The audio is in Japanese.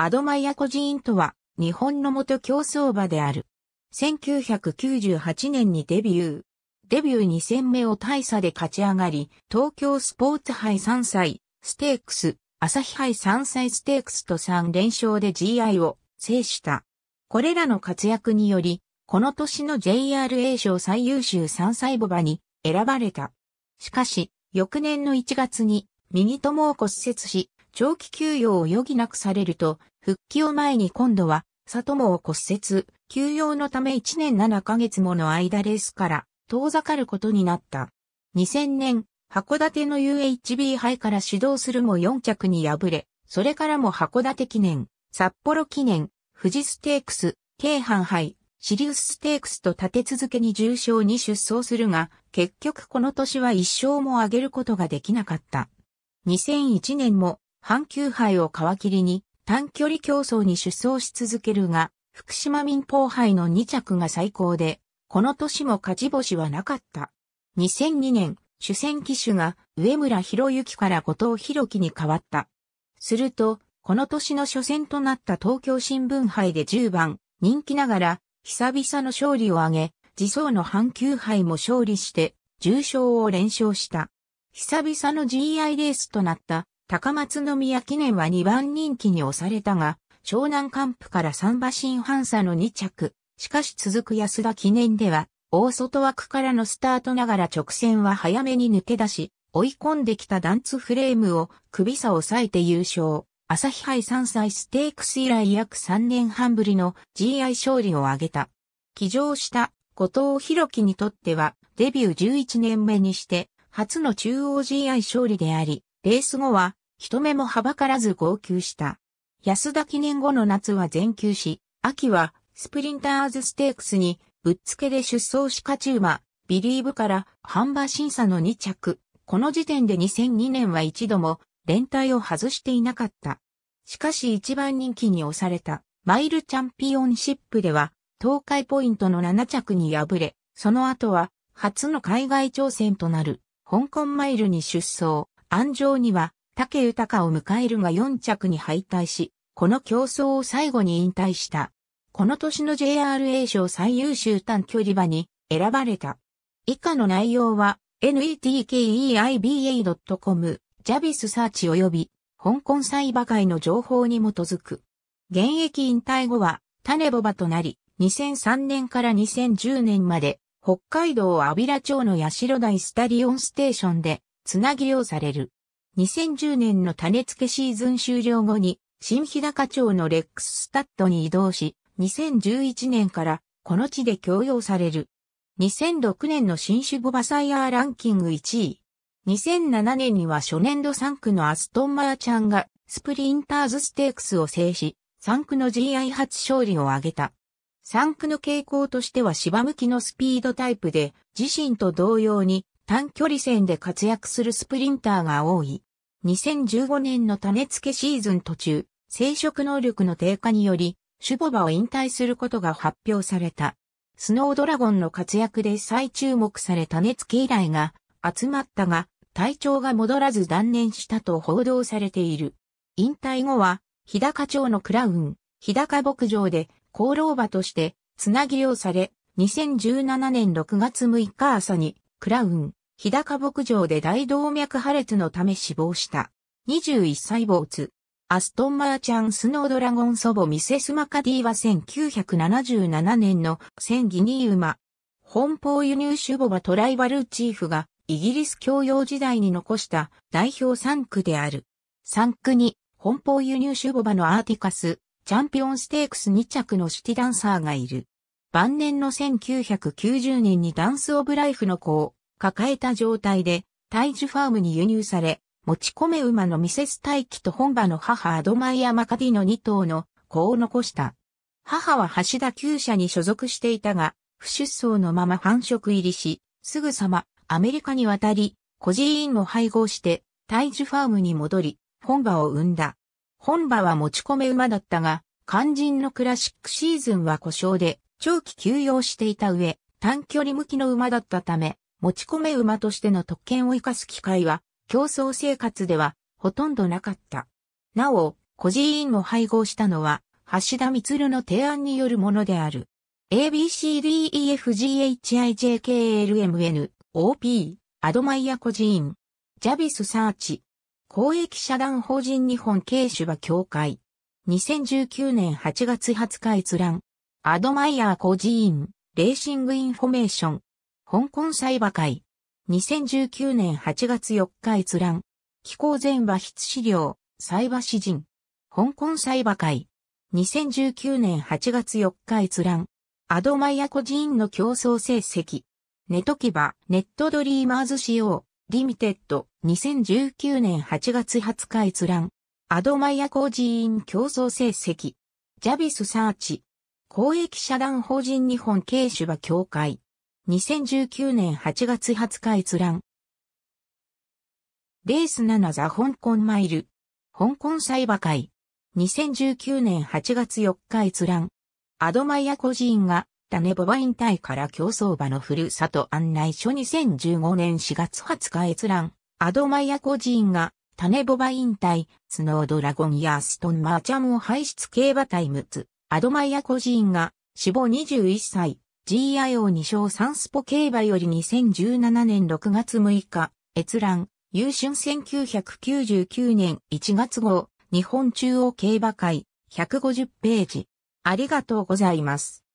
アドマイヤジーンとは、日本の元競争馬である。1998年にデビュー。デビュー2戦目を大差で勝ち上がり、東京スポーツ杯3歳、ステークス、朝日杯3歳ステークスと3連勝で GI を制した。これらの活躍により、この年の JRA 賞最優秀3歳母馬に選ばれた。しかし、翌年の1月に右友を骨折し、長期休養を余儀なくされると、復帰を前に今度は、里もを骨折、休養のため1年7ヶ月もの間レースから遠ざかることになった。2000年、函館の UHB 杯から指導するも4着に敗れ、それからも函館記念、札幌記念、富士ステークス、京阪杯、シリウスステークスと立て続けに重賞に出走するが、結局この年は一勝も挙げることができなかった。2001年も阪急杯を皮切りに短距離競争に出走し続けるが、福島民放杯の2着が最高で、この年も勝ち星はなかった。2002年、主戦機種が上村博之から後藤博樹に変わった。すると、この年の初戦となった東京新聞杯で10番、人気ながら、久々の勝利を挙げ、自走の阪急杯も勝利して、重賞を連勝した。久々の GI レースとなった高松宮記念は2番人気に押されたが、湘南カンプから三馬身半差の2着。しかし続く安田記念では、大外枠からのスタートながら直線は早めに抜け出し、追い込んできたダンツフレームを首差を抑えて優勝。朝日杯3歳ステークス以来約3年半ぶりの GI 勝利を挙げた。起乗した後藤弘樹にとってはデビュー11年目にして初の中央 GI 勝利であり、レース後は人目もはばからず号泣した。安田記念後の夏は全休し、秋はスプリンターズステークスにぶっつけで出走し勝ち馬、ビリーブから販売審査の2着。この時点で2002年は一度も連帯を外していなかった。しかし一番人気に押されたマイルチャンピオンシップでは東海ポイントの7着に敗れ、その後は初の海外挑戦となる香港マイルに出走。安城には竹豊を迎えるが4着に敗退し、この競争を最後に引退した。この年の JRA 賞最優秀短距離馬に選ばれた。以下の内容は netkeiba.com ジャビスサーチ及び香港裁馬会の情報に基づく。現役引退後は種ボバとなり、2003年から2010年まで北海道阿ラ町の八代台スタリオンステーションでつなぎをされる。2010年の種付けシーズン終了後に、新日高町のレックススタッドに移動し、2011年からこの地で供用される。2006年の新種ボバサイヤーランキング1位。2007年には初年度3区のアストンマーちゃんがスプリンターズステークスを制し、3区の GI 初勝利を挙げた。3区の傾向としては芝向きのスピードタイプで、自身と同様に短距離戦で活躍するスプリンターが多い。2015年の種付けシーズン途中、生殖能力の低下により、シュボバを引退することが発表された。スノードラゴンの活躍で再注目され種付け依頼が集まったが、体調が戻らず断念したと報道されている。引退後は、日高町のクラウン、日高牧場で、功労馬として、つなぎうされ、2017年6月6日朝に、クラウン、日高牧場で大動脈破裂のため死亡した。21歳津。アストン・マーチャン・スノードラゴン祖母ミセス・マカディは1977年の戦技にー馬。本邦輸入種母はトライバルチーフがイギリス教養時代に残した代表3区である。3区に本邦輸入種母馬のアーティカス、チャンピオンステークス2着のシティダンサーがいる。晩年の1990年にダンス・オブ・ライフの子を抱えた状態で、大樹ファームに輸入され、持ち込め馬のミセス大輝と本場の母アドマイア・マカディの2頭の子を残した。母は橋田厩舎に所属していたが、不出走のまま繁殖入りし、すぐさまアメリカに渡り、孤児院を配合して、大樹ファームに戻り、本場を生んだ。本場は持ち込め馬だったが、肝心のクラシックシーズンは故障で、長期休養していた上、短距離向きの馬だったため、持ち込め馬としての特権を生かす機会は、競争生活ではほとんどなかった。なお、孤児院を配合したのは、橋田光の提案によるものである。ABCDEFGHIJKLMN、OP、アドマイヤ孤児院、ジャビスサーチ、公益社団法人日本軽手馬協会。2019年8月20日閲覧。アドマイヤー孤児院、レーシングインフォメーション。香港裁判会。2019年8月4日閲覧。気候前和筆資料、裁判詩人。香港裁判会。2019年8月4日閲覧。アドマイア個人の競争成績。ネトキバ、ネットドリーマーズ仕様、リミテッド、2019年8月20日閲覧。アドマイアコ人員競争成績。ジャビスサーチ。公益社団法人日本経手場協会。2019年8月20日閲覧。レース7ザ香港マイル。香港サイバ会。2019年8月4日閲覧。アドマイア個人が、種ネボバ引退から競走馬のふるさと案内所2015年4月20日閲覧。アドマイア個人が、タネボバ引退、スノードラゴンやアストンマーチャムを排出競馬タイムズ、アドマイア個人が、死亡21歳、GIO2 勝3スポ競馬より2017年6月6日、閲覧、優春1999年1月号、日本中央競馬会、150ページ。ありがとうございます。